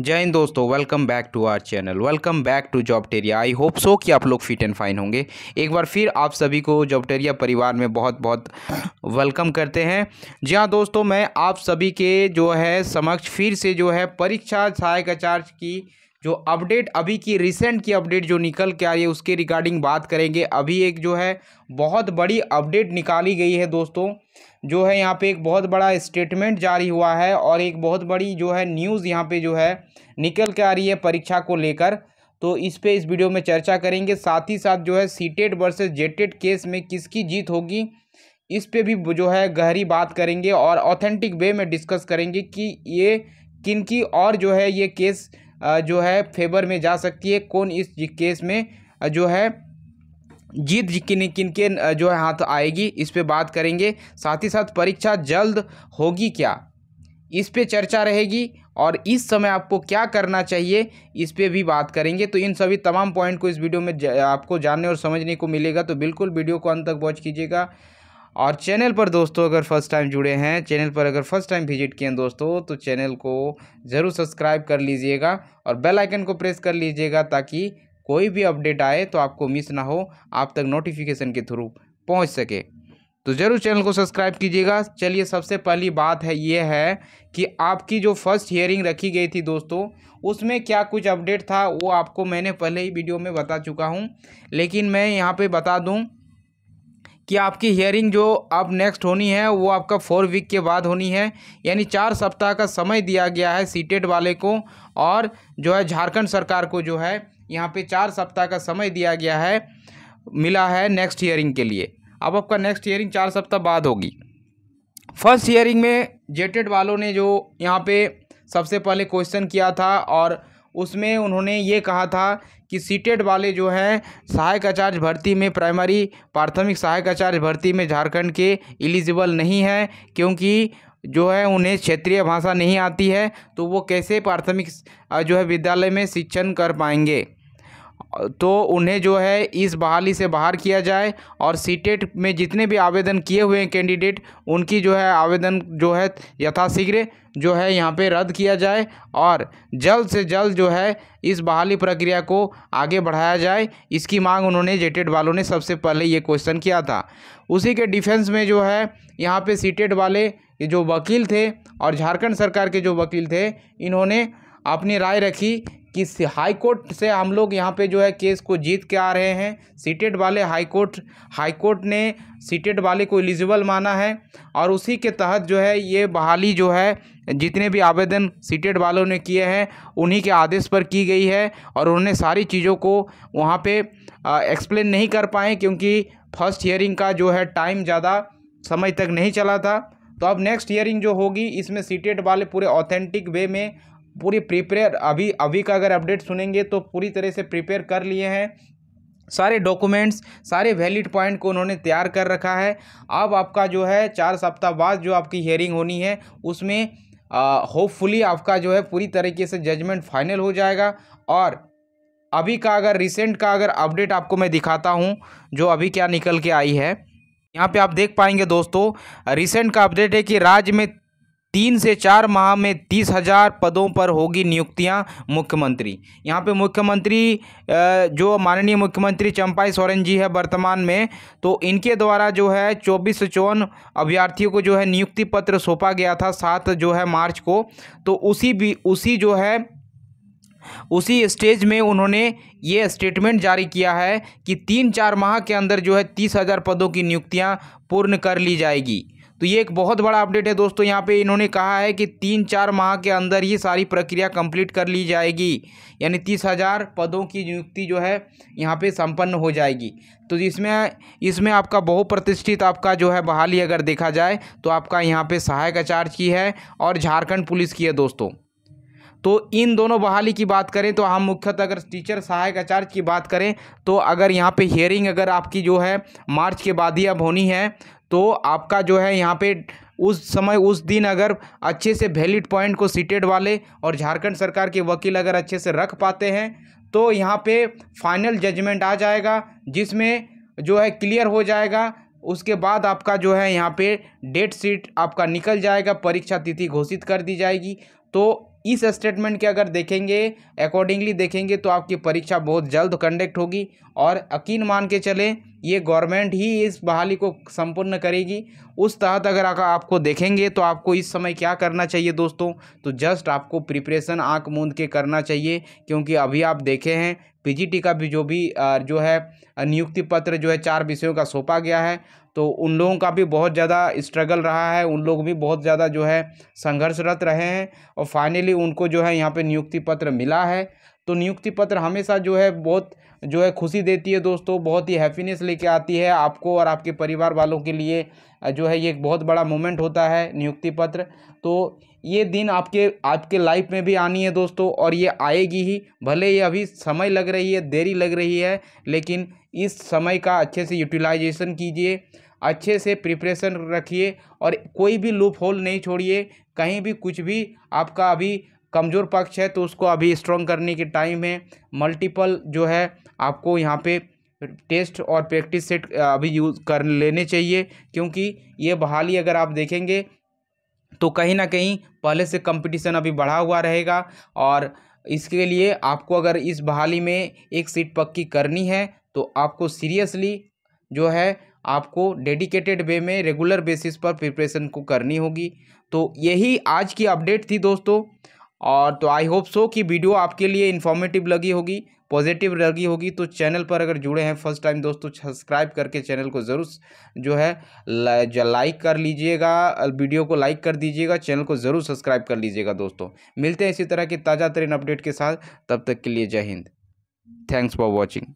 जय हिंद दोस्तों welcome back to our channel welcome back to Jobteria I hope so कि आप लोग फिट एंड फाइन होंगे एक बार फिर आप सभी को जॉबटेरिया परिवार में बहुत बहुत वेलकम करते हैं जी हाँ दोस्तों मैं आप सभी के जो है समक्ष फिर से जो है परीक्षा सहायक आचार्य की जो अपडेट अभी की रिसेंट की अपडेट जो निकल के आई है उसके रिगार्डिंग बात करेंगे अभी एक जो है बहुत बड़ी अपडेट निकाली गई है दोस्तों जो है यहाँ पे एक बहुत बड़ा स्टेटमेंट जारी हुआ है और एक बहुत बड़ी जो है न्यूज़ यहाँ पे जो है निकल के आ रही है परीक्षा को लेकर तो इस पर इस वीडियो में चर्चा करेंगे साथ ही साथ जो है सीटेट वर्सेज जेटेड केस में किसकी जीत होगी इस पर भी जो है गहरी बात करेंगे और ऑथेंटिक वे में डिस्कस करेंगे कि ये किन की और जो है ये केस जो है फेवर में जा सकती है कौन इस केस में जो है जीत किन किन के जो है हाथ आएगी इस पे बात करेंगे साथ ही साथ परीक्षा जल्द होगी क्या इस पे चर्चा रहेगी और इस समय आपको क्या करना चाहिए इस पे भी बात करेंगे तो इन सभी तमाम पॉइंट को इस वीडियो में आपको जानने और समझने को मिलेगा तो बिल्कुल वीडियो को अंत तक वॉच कीजिएगा और चैनल पर दोस्तों अगर फर्स्ट टाइम जुड़े हैं चैनल पर अगर फर्स्ट टाइम विजिट किए हैं दोस्तों तो चैनल को ज़रूर सब्सक्राइब कर लीजिएगा और बेल आइकन को प्रेस कर लीजिएगा ताकि कोई भी अपडेट आए तो आपको मिस ना हो आप तक नोटिफिकेशन के थ्रू पहुंच सके तो ज़रूर चैनल को सब्सक्राइब कीजिएगा चलिए सबसे पहली बात है ये है कि आपकी जो फर्स्ट हियरिंग रखी गई थी दोस्तों उसमें क्या कुछ अपडेट था वो आपको मैंने पहले ही वीडियो में बता चुका हूँ लेकिन मैं यहाँ पर बता दूँ कि आपकी हियरिंग जो अब नेक्स्ट होनी है वो आपका फोर वीक के बाद होनी है यानी चार सप्ताह का समय दिया गया है सीटेट वाले को और जो है झारखंड सरकार को जो है यहाँ पे चार सप्ताह का समय दिया गया है मिला है नेक्स्ट हियरिंग के लिए अब आपका नेक्स्ट हियरिंग चार सप्ताह बाद होगी फर्स्ट हियरिंग में जेटेड वालों ने जो यहाँ पे सबसे पहले क्वेश्चन किया था और उसमें उन्होंने ये कहा था कि सीटेड वाले जो हैं सहायक आचार्य भर्ती में प्राइमरी प्राथमिक सहायक आचार्य भर्ती में झारखंड के एलिजिबल नहीं हैं क्योंकि जो है उन्हें क्षेत्रीय भाषा नहीं आती है तो वो कैसे प्राथमिक जो है विद्यालय में शिक्षण कर पाएंगे तो उन्हें जो है इस बहाली से बाहर किया जाए और सीटेट में जितने भी आवेदन किए हुए हैं कैंडिडेट उनकी जो है आवेदन जो है यथाशीघ्र जो है यहाँ पे रद्द किया जाए और जल्द से जल्द जो है इस बहाली प्रक्रिया को आगे बढ़ाया जाए इसकी मांग उन्होंने जेटेड वालों ने सबसे पहले ये क्वेश्चन किया था उसी के डिफेंस में जो है यहाँ पे सीटेड वाले जो वकील थे और झारखंड सरकार के जो वकील थे इन्होंने अपनी राय रखी कि हाई कोर्ट से हम लोग यहाँ पे जो है केस को जीत के आ रहे हैं सीटेड वाले हाई कोर्ट हाई कोर्ट ने सीटेड वाले को एलिजिबल माना है और उसी के तहत जो है ये बहाली जो है जितने भी आवेदन सीटेड वालों ने किए हैं उन्हीं के आदेश पर की गई है और उन्होंने सारी चीज़ों को वहाँ पे एक्सप्लेन नहीं कर पाए क्योंकि फर्स्ट हियरिंग का जो है टाइम ज़्यादा समय तक नहीं चला था तो अब नेक्स्ट हियरिंग जो होगी इसमें सीटेड वाले पूरे ऑथेंटिक वे में पूरी प्रिपेयर अभी अभी का अगर अपडेट सुनेंगे तो पूरी तरह से प्रिपेयर कर लिए हैं सारे डॉक्यूमेंट्स सारे वैलिड पॉइंट को उन्होंने तैयार कर रखा है अब आपका जो है चार सप्ताह बाद जो आपकी हियरिंग होनी है उसमें होपफुली आपका जो है पूरी तरीके से जजमेंट फाइनल हो जाएगा और अभी का अगर रिसेंट का अगर अपडेट आपको मैं दिखाता हूँ जो अभी क्या निकल के आई है यहाँ पे आप देख पाएंगे दोस्तों रिसेंट का अपडेट है कि राज्य में तीन से चार माह में तीस हजार पदों पर होगी नियुक्तियां मुख्यमंत्री यहाँ पे मुख्यमंत्री जो माननीय मुख्यमंत्री चंपाई सोरेन जी है वर्तमान में तो इनके द्वारा जो है चौबीस चौवन अभ्यर्थियों को जो है नियुक्ति पत्र सौंपा गया था सात जो है मार्च को तो उसी भी उसी जो है उसी स्टेज में उन्होंने ये स्टेटमेंट जारी किया है कि तीन चार माह के अंदर जो है तीस हज़ार पदों की नियुक्तियां पूर्ण कर ली जाएगी तो ये एक बहुत बड़ा अपडेट है दोस्तों यहाँ पे इन्होंने कहा है कि तीन चार माह के अंदर ही सारी प्रक्रिया कंप्लीट कर ली जाएगी यानी तीस हज़ार पदों की नियुक्ति जो है यहाँ पे संपन्न हो जाएगी तो इसमें इसमें आपका बहुप्रतिष्ठित आपका जो है बहाली अगर देखा जाए तो आपका यहाँ पर सहायक आचार्य की है और झारखंड पुलिस की है दोस्तों तो इन दोनों बहाली की बात करें तो हम मुख्यतः अगर टीचर सहायक आचार्य की बात करें तो अगर यहाँ पे हियरिंग अगर आपकी जो है मार्च के बाद ही अब होनी है तो आपका जो है यहाँ पे उस समय उस दिन अगर अच्छे से वैलिड पॉइंट को सीटेड वाले और झारखंड सरकार के वकील अगर अच्छे से रख पाते हैं तो यहाँ पे फाइनल जजमेंट आ जाएगा जिसमें जो है क्लियर हो जाएगा उसके बाद आपका जो है यहाँ पे डेट सीट आपका निकल जाएगा परीक्षा तिथि घोषित कर दी जाएगी तो इस स्टेटमेंट के अगर देखेंगे अकॉर्डिंगली देखेंगे तो आपकी परीक्षा बहुत जल्द कंडक्ट होगी और यकीन मान के चलें ये गवर्नमेंट ही इस बहाली को संपूर्ण करेगी उस तहत अगर आपको देखेंगे तो आपको इस समय क्या करना चाहिए दोस्तों तो जस्ट आपको प्रिपरेशन आँख मूंद के करना चाहिए क्योंकि अभी आप देखे हैं पीजीटी का भी जो भी जो है नियुक्ति पत्र जो है चार विषयों का सौंपा गया है तो उन लोगों का भी बहुत ज़्यादा स्ट्रगल रहा है उन लोग भी बहुत ज़्यादा जो है संघर्षरत रहे हैं और फाइनली उनको जो है यहाँ पे नियुक्ति पत्र मिला है तो नियुक्ति पत्र हमेशा जो है बहुत जो है खुशी देती है दोस्तों बहुत ही हैप्पीनेस लेके आती है आपको और आपके परिवार वालों के लिए जो है ये एक बहुत बड़ा मोमेंट होता है नियुक्ति पत्र तो ये दिन आपके आपके लाइफ में भी आनी है दोस्तों और ये आएगी ही भले ही अभी समय लग रही है देरी लग रही है लेकिन इस समय का अच्छे से यूटिलाइजेशन कीजिए अच्छे से प्रिपरेशन रखिए और कोई भी लूप होल नहीं छोड़िए कहीं भी कुछ भी आपका अभी कमज़ोर पक्ष है तो उसको अभी स्ट्रॉन्ग करने के टाइम है मल्टीपल जो है आपको यहाँ पे टेस्ट और प्रैक्टिस सेट अभी यूज़ कर लेने चाहिए क्योंकि ये बहाली अगर आप देखेंगे तो कहीं ना कहीं पहले से कंपटीशन अभी बढ़ा हुआ रहेगा और इसके लिए आपको अगर इस बहाली में एक सीट पक्की करनी है तो आपको सीरियसली जो है आपको डेडिकेटेड वे में रेगुलर बेसिस पर प्रिपरेशन को करनी होगी तो यही आज की अपडेट थी दोस्तों और तो आई होप सो कि वीडियो आपके लिए इन्फॉर्मेटिव लगी होगी पॉजिटिव लगी होगी तो चैनल पर अगर जुड़े हैं फर्स्ट टाइम दोस्तों सब्सक्राइब करके चैनल को ज़रूर जो है लाइक कर लीजिएगा वीडियो को लाइक कर दीजिएगा चैनल को ज़रूर सब्सक्राइब कर लीजिएगा दोस्तों मिलते हैं इसी तरह के ताज़ा तरीन अपडेट के साथ तब तक के लिए जय हिंद थैंक्स फॉर वॉचिंग